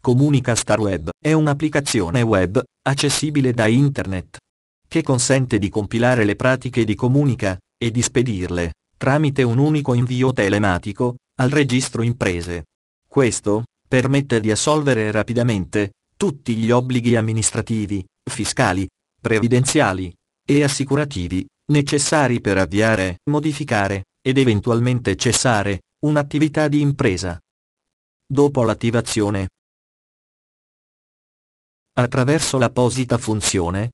Comunica Star Web è un'applicazione web, accessibile da internet, che consente di compilare le pratiche di comunica, e di spedirle, tramite un unico invio telematico, al registro imprese. Questo, permette di assolvere rapidamente, tutti gli obblighi amministrativi, fiscali, previdenziali, e assicurativi, necessari per avviare, modificare, ed eventualmente cessare, un'attività di impresa. Dopo l'attivazione, attraverso l'apposita funzione,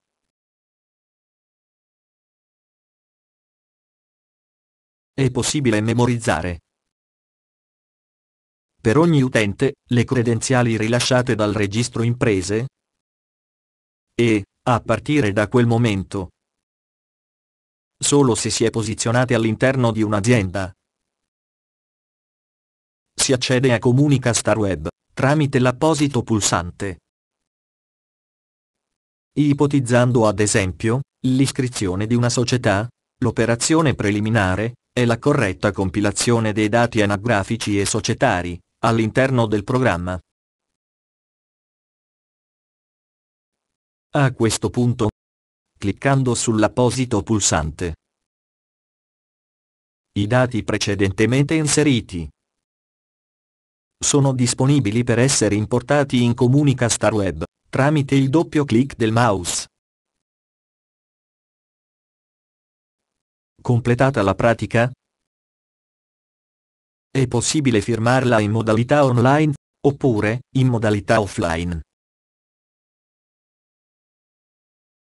è possibile memorizzare per ogni utente le credenziali rilasciate dal registro imprese e, a partire da quel momento, solo se si è posizionati all'interno di un'azienda, si accede a Comunica Star Web tramite l'apposito pulsante ipotizzando ad esempio, l'iscrizione di una società, l'operazione preliminare, e la corretta compilazione dei dati anagrafici e societari, all'interno del programma. A questo punto, cliccando sull'apposito pulsante, i dati precedentemente inseriti sono disponibili per essere importati in Comunica Star Web tramite il doppio clic del mouse. Completata la pratica, è possibile firmarla in modalità online, oppure, in modalità offline.